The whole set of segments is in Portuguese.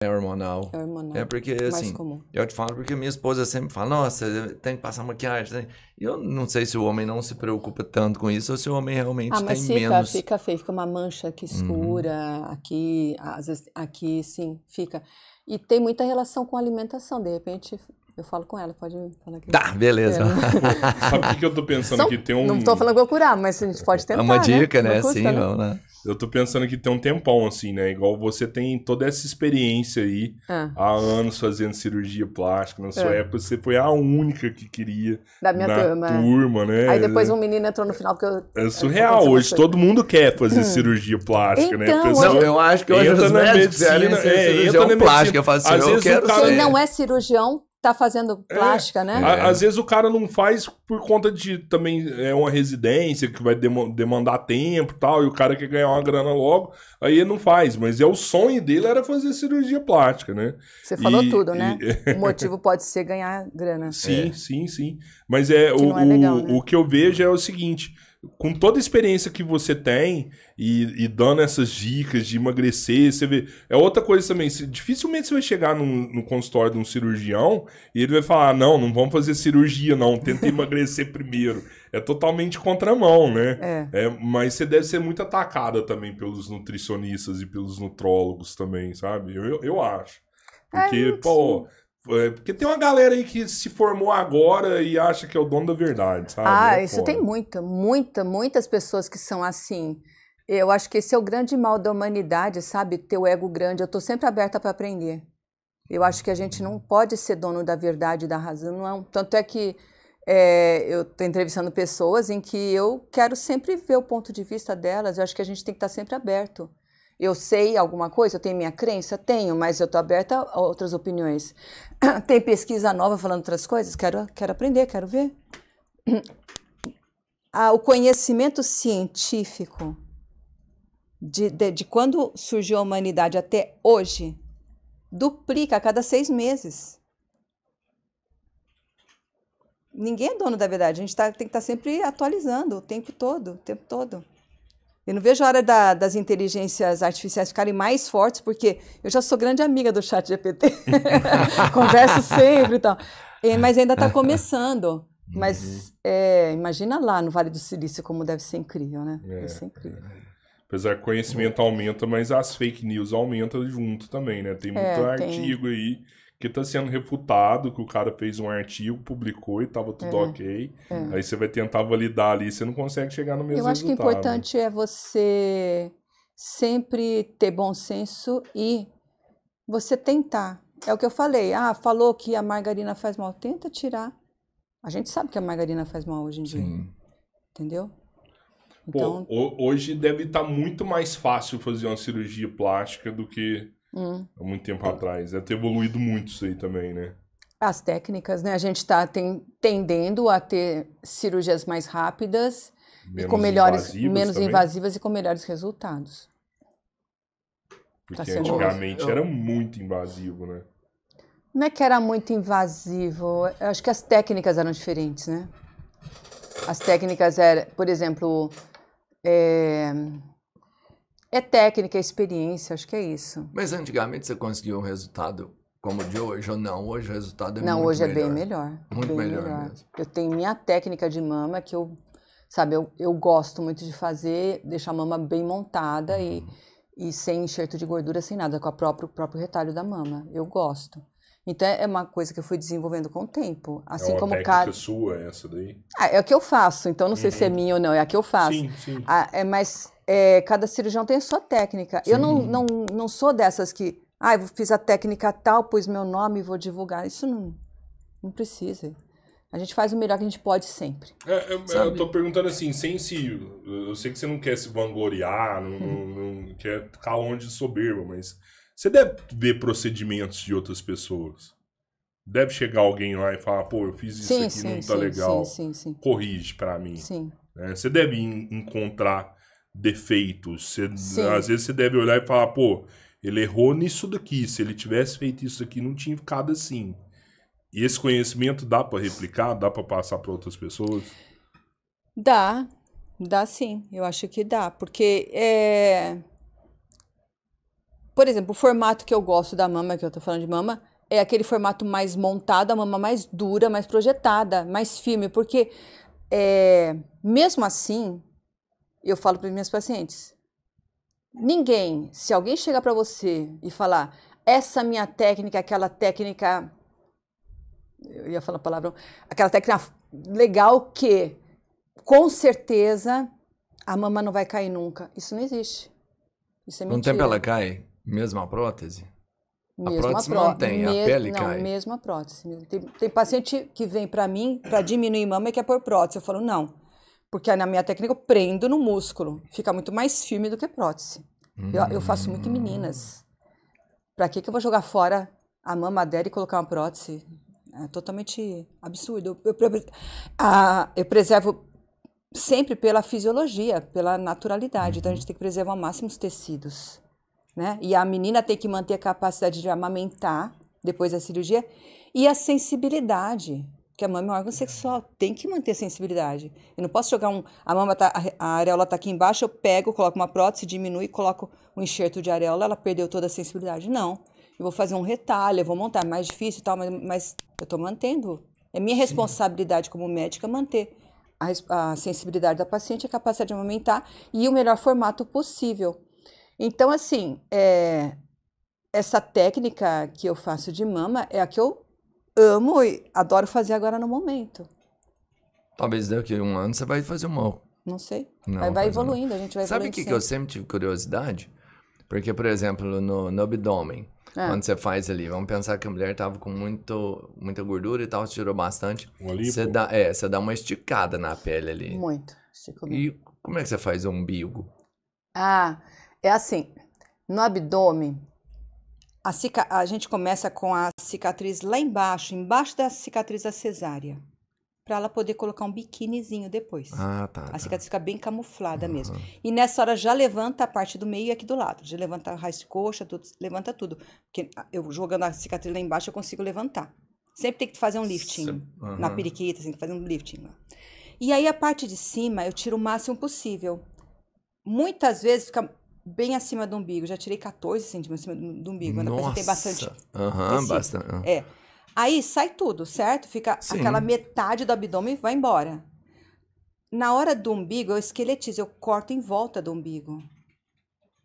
É hormonal. É hormonal. É porque, é assim, eu te falo porque minha esposa sempre fala, nossa, tem que passar maquiagem. e Eu não sei se o homem não se preocupa tanto com isso ou se o homem realmente ah, tem fica, menos... fica feio, fica uma mancha aqui uhum. escura, uhum. aqui, às vezes, aqui, sim, fica. E tem muita relação com alimentação, de repente eu falo com ela, pode falar que. Tá, beleza. É. Sabe o que, eu tô pensando que tem um. Não tô falando que eu curar, mas a gente pode tentar. É uma né? dica, né? né? Custa, Sim, né? vamos lá. Eu tô pensando que tem um tempão, assim, né? Igual você tem toda essa experiência aí, ah. há anos fazendo cirurgia plástica. Na sua é. época, você foi a única que queria. Da minha turma. É. turma. né? Aí depois um menino entrou no final, porque eu. É surreal. Hoje todo mundo quer fazer hum. cirurgia plástica, né? então, né? Pessoa... Não, eu acho que hoje entra os médicos medicina, querem ser é, cirurgião plástico. Eu faço assim, eu quero Quem não é cirurgião tá fazendo é. plástica, é. né? É. Às vezes o cara não faz por conta de também é uma residência que vai demandar tempo e tal, e o cara quer ganhar uma grana logo, aí ele não faz. Mas é o sonho dele era fazer cirurgia plástica, né? Você falou e, tudo, né? o motivo pode ser ganhar grana. Sim, é. sim, sim. Mas é, que o, é legal, né? o que eu vejo é o seguinte: com toda a experiência que você tem e, e, dando essas dicas de emagrecer, você vê. É outra coisa também. dificilmente você vai chegar num, no consultório de um cirurgião e ele vai falar: ah, não, não vamos fazer cirurgia, não, tenta emagrecer primeiro. É totalmente contramão, né? É. é. Mas você deve ser muito atacada também pelos nutricionistas e pelos nutrólogos também, sabe? Eu, eu, eu acho. É, Porque, é, pô, é, porque tem uma galera aí que se formou agora e acha que é o dono da verdade, sabe? Ah, é isso foda. tem muita, muita, muitas pessoas que são assim. Eu acho que esse é o grande mal da humanidade, sabe? Ter o ego grande. Eu estou sempre aberta para aprender. Eu acho que a gente não pode ser dono da verdade, da razão, não. É tanto é que é, eu estou entrevistando pessoas em que eu quero sempre ver o ponto de vista delas. Eu acho que a gente tem que estar tá sempre aberto. Eu sei alguma coisa, eu tenho minha crença? Tenho, mas eu estou aberta a outras opiniões. Tem pesquisa nova falando outras coisas? Quero, quero aprender, quero ver. Ah, o conhecimento científico, de, de, de quando surgiu a humanidade até hoje, duplica a cada seis meses. Ninguém é dono da verdade, a gente tá, tem que estar tá sempre atualizando o tempo todo, o tempo todo. Eu não vejo a hora da, das inteligências artificiais ficarem mais fortes, porque eu já sou grande amiga do chat GPT. Converso sempre e então. tal. É, mas ainda está começando. Mas uhum. é, imagina lá no Vale do Silício como deve ser incrível, né? É, deve ser incrível. É. Apesar que o conhecimento aumenta, mas as fake news aumentam junto também, né? Tem é, muito artigo tem. aí que tá sendo refutado, que o cara fez um artigo, publicou e tava tudo é, ok. É. Aí você vai tentar validar ali, você não consegue chegar no mesmo resultado. Eu acho resultado. que o importante é você sempre ter bom senso e você tentar. É o que eu falei. Ah, falou que a margarina faz mal. Tenta tirar. A gente sabe que a margarina faz mal hoje em dia. Entendeu? Então... hoje deve estar tá muito mais fácil fazer uma cirurgia plástica do que hum. há muito tempo atrás. Deve é ter evoluído muito isso aí também, né? As técnicas, né? A gente está tendendo a ter cirurgias mais rápidas menos e com melhores, invasivas menos também. invasivas e com melhores resultados. Tá Porque tá antigamente era muito invasivo, né? Não é que era muito invasivo. Eu acho que as técnicas eram diferentes, né? As técnicas eram, por exemplo, é... É técnica, é experiência, acho que é isso. Mas antigamente você conseguiu um resultado como de hoje ou não? Hoje o resultado é não, muito melhor. Não, hoje é bem melhor. Muito bem melhor, melhor, mesmo. Eu tenho minha técnica de mama que eu, sabe, eu, eu gosto muito de fazer, deixar a mama bem montada uhum. e, e sem enxerto de gordura, sem nada, com a próprio, o próprio retalho da mama. Eu gosto. Então é uma coisa que eu fui desenvolvendo com o tempo. Assim é uma como técnica sua essa daí? Ah, é a que eu faço, então não uhum. sei se é uhum. minha ou não, é a que eu faço. Sim, sim. Ah, é, mais é, cada cirurgião tem a sua técnica. Sim. Eu não, não, não sou dessas que, ah, eu fiz a técnica tal, pus meu nome e vou divulgar. Isso não, não precisa. A gente faz o melhor que a gente pode sempre. É, é eu, eu tô perguntando assim, sem se. Eu sei que você não quer se vangloriar, não, não, hum. não quer ficar longe de soberba, mas você deve ver procedimentos de outras pessoas. Deve chegar alguém lá e falar, pô, eu fiz isso sim, aqui, sim, não tá sim, legal. Corrige para mim. Sim. É, você deve encontrar defeitos. às vezes você deve olhar e falar, pô, ele errou nisso daqui. Se ele tivesse feito isso aqui, não tinha ficado assim. E esse conhecimento dá para replicar, dá para passar para outras pessoas? Dá, dá sim. Eu acho que dá, porque é... por exemplo, o formato que eu gosto da mama, que eu estou falando de mama, é aquele formato mais montado, a mama mais dura, mais projetada, mais firme, porque é... mesmo assim, eu falo para minhas pacientes: ninguém, se alguém chegar para você e falar essa minha técnica, aquela técnica, eu ia falar palavrão, aquela técnica legal que com certeza a mama não vai cair nunca. Isso não existe. Isso é mentira. Um tempo ela cai, mesmo a prótese? Mesmo a prótese a pró mantém, a pele não, cai. Não, mesmo a prótese. Tem, tem paciente que vem para mim para diminuir mama e quer pôr prótese. Eu falo, não porque na minha técnica eu prendo no músculo. Fica muito mais firme do que prótese. Hum. Eu, eu, faço muito em meninas. Pra que, que eu vou jogar fora a mama dela e colocar uma prótese? É totalmente absurdo. Eu, eu, eu preservo sempre pela fisiologia, pela naturalidade. Então a gente tem que preservar ao máximo os tecidos. Né? E a menina tem que manter a capacidade de amamentar depois da cirurgia e a sensibilidade. Porque a mama é um órgão sexual, tem que manter a sensibilidade. Eu não posso jogar um. A mama tá, a areola está aqui embaixo, eu pego, coloco uma prótese, diminui coloco um enxerto de areola, ela perdeu toda a sensibilidade. Não. Eu vou fazer um retalho, eu vou montar, é mais difícil e tal, mas, mas eu estou mantendo. É minha responsabilidade como médica manter a, a sensibilidade da paciente, a capacidade de amamentar e o melhor formato possível. Então, assim, é, essa técnica que eu faço de mama é a que eu amo e adoro fazer agora no momento. Talvez daqui a um ano você vai fazer uma. Não sei. Não, vai, vai evoluindo, a gente vai Sabe o que, que eu sempre tive curiosidade? Porque, por exemplo, no, no abdômen, é. quando você faz ali, vamos pensar que a mulher tava com muito, muita gordura e tal, tirou bastante. Você dá, é, você dá uma esticada na pele ali. Muito. e como é que você faz o umbigo? Ah, é assim. No abdômen, a, cica... a gente começa com a cicatriz lá embaixo, embaixo da cicatriz da cesárea, para ela poder colocar um biquinizinho depois. Ah, tá. A tá. cicatriz tá. fica bem camuflada uhum. mesmo. E nessa hora já levanta a parte do meio e aqui do lado. Já levanta a raiz de coxa, tudo, levanta tudo. Porque eu jogando a cicatriz lá embaixo, eu consigo levantar. Sempre tem que fazer um lifting uhum. na periquita, tem que fazer um lifting lá. E aí a parte de cima eu tiro o máximo possível. Muitas vezes fica bem acima do umbigo. Já tirei 14 centímetros acima do, umbigo. umbigo. Ainda apresentei bastante. Aham, uhum, bastante. Uhum. É. Aí sai tudo, certo? Fica Sim. aquela metade do abdômen e vai embora. Na hora do umbigo, eu esqueletizo, eu corto em volta do umbigo.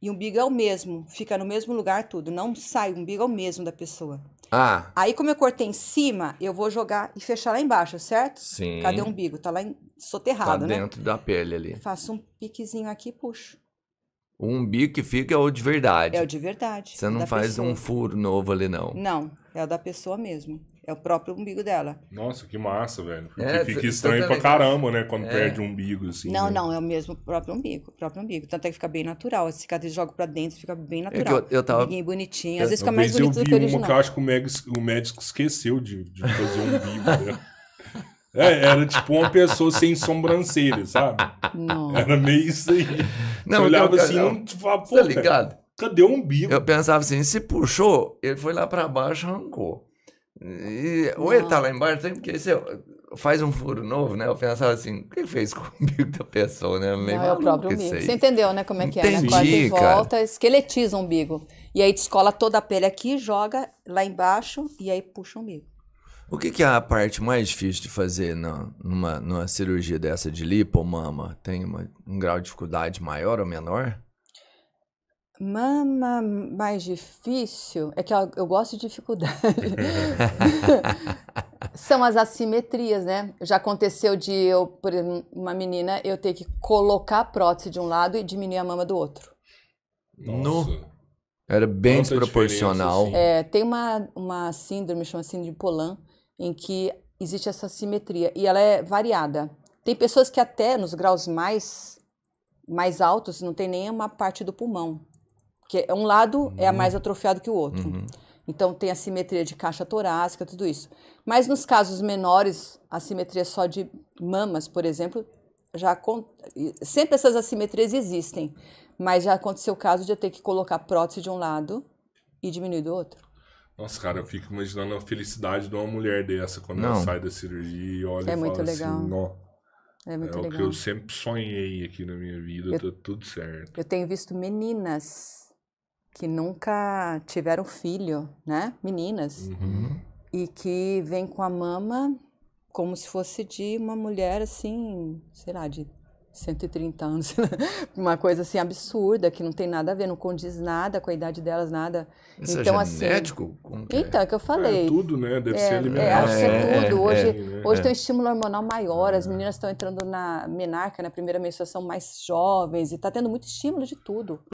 E o umbigo é o mesmo, fica no mesmo lugar tudo. Não sai, o umbigo é o mesmo da pessoa. Ah. Aí, como eu cortei em cima, eu vou jogar e fechar lá embaixo, certo? Sim. Cadê o umbigo? Tá lá em... soterrado, tá né? dentro da pele ali. Faço um piquezinho aqui e puxo. O umbigo que fica é o de verdade. É o de verdade. Você não faz pessoa. um furo novo ali, não. Não, é o da pessoa mesmo. É o próprio umbigo dela. Nossa, que massa, velho. Porque é, fica estranho pra caramba, né? Quando é. perde o umbigo, assim. Não, né? não, é o mesmo próprio umbigo. próprio umbigo. Tanto é que fica bem natural. Esse cicatriz joga pra dentro, fica bem é natural. É eu, eu tava... Bem bonitinho. Às vezes fica mais bonito do que o original. Eu vi uma que eu acho que o médico, o médico esqueceu de, de fazer o umbigo, né? É, era tipo uma pessoa sem sobrancelha, sabe? Não. Era meio isso aí. Não, Você olhava eu, assim, eu, não, falava, pô, tá ligado? Cara, cadê o umbigo? Eu pensava assim, se puxou, ele foi lá pra baixo e arrancou. ou ele tá lá embaixo, porque porque você é faz um furo novo, né? Eu pensava assim, o que ele fez com o umbigo da pessoa, né? Meio não, é o próprio umbigo. Você entendeu, né, como é que Entendi, é, né? Quase volta, esqueletiza o umbigo. E aí descola toda a pele aqui, joga lá embaixo e aí puxa o umbigo. O que, que, é a parte mais difícil de fazer na, numa, numa cirurgia dessa de lipomama? Tem uma, um grau de dificuldade maior ou menor? Mama mais difícil é que eu, eu gosto de dificuldade. São as assimetrias, né? Já aconteceu de eu, por uma menina, eu ter que colocar a prótese de um lado e diminuir a mama do outro. Nossa. No... Era bem Quanta desproporcional. Assim. É, tem uma, uma síndrome, chama síndrome de Polan, em que existe essa simetria e ela é variada. Tem pessoas que até nos graus mais mais altos não tem nenhuma parte do pulmão, porque é um lado é uhum. é mais atrofiado que o outro. Uhum. Então tem a simetria de caixa torácica, tudo isso. Mas nos casos menores, a simetria só de mamas, por exemplo, já con... sempre essas assimetrias existem, mas já aconteceu o caso de eu ter que colocar prótese de um lado e diminuir do outro. Nossa, cara, eu fico imaginando a felicidade de uma mulher dessa quando Não. ela sai da cirurgia e olha é e muito fala assim, legal. assim, nó. É, muito é legal. o que eu sempre sonhei aqui na minha vida, eu, tá tudo certo. Eu tenho visto meninas que nunca tiveram filho, né? Meninas. Uhum. E que vêm com a mama como se fosse de uma mulher assim, sei lá, de 130 anos, né? uma coisa assim absurda, que não tem nada a ver, não condiz nada com a idade delas, nada. Isso é então, é genético? Assim, Então, é que eu é, falei. É tudo, né? Deve é, ser alimentado. É, acho que é, é tudo. Hoje, hoje tem um estímulo hormonal maior, as meninas estão entrando na menarca, na né? primeira menstruação, mais jovens, e está tendo muito estímulo de tudo.